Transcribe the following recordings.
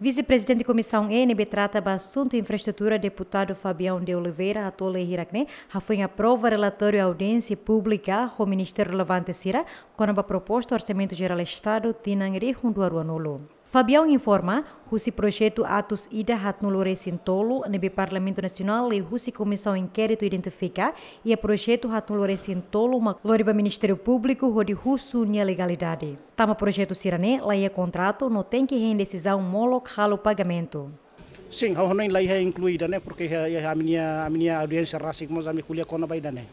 Vice-presidente da Comissão ENB trata do assunto infraestrutura, deputado Fabião de Oliveira, Atole Hiracne, foi aprova relatório à audiência pública o Ministério Relevante Sira, com a proposta do Orçamento Geral do Estado, Tinangri, junto ao Aruanulo. Fabião informa que o projeto Atos Ida Ratnulure Sintolo no Parlamento Nacional e a Comissão Inquérito identifica e o projeto Ratnulure Sintolo uma loriba Ministério Público onde russo nia legalidade. Tama projeto Sirane, laia contrato não tem que decisão molok halo pagamento. Sim, a honra lá é incluída, né? Porque a minha, a minha audiência racic, mas a minha colher cona vai né?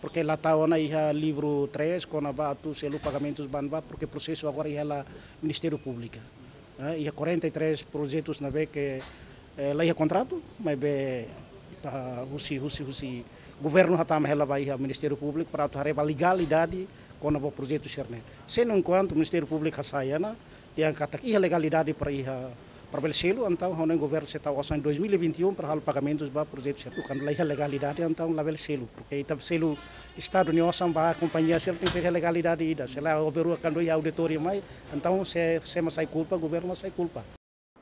Porque lá está o livro 3, cona vai, pagamento selo pagamentos banba, porque processo agora é lá Ministério Público e há 43 projetos na que é, lá é contrato, mas bem, tá, husi, husi, husi, governo hatam ela vai ao Ministério Público para atuar a legalidade com o novo projeto Serne. Sendo enquanto o Ministério Público saia, né, yang kata a legalidade para a para Belcelo, então, onde o governo se está em 2021 para os pagamento para projetos, quando lá a legalidade, então, o lá Belcelo, porque então, Belcelo, Estado União Samba, a companhia, se ele tem a legalidade, ida, se lá houver quando a auditoria mais, então, se, se não sai culpa, o governo não sai culpa.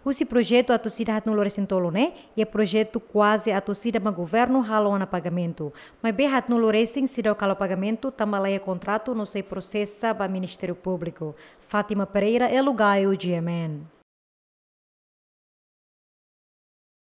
Esse projeto a torcida no nulor sentolo né? E o projeto quase a torcida ma governo halo na pagamento. Mas bem no nulor se dá o calo pagamento também tambaleia contrato não sei processa ba Ministério Público. Fátima Pereira é lugar o GMN.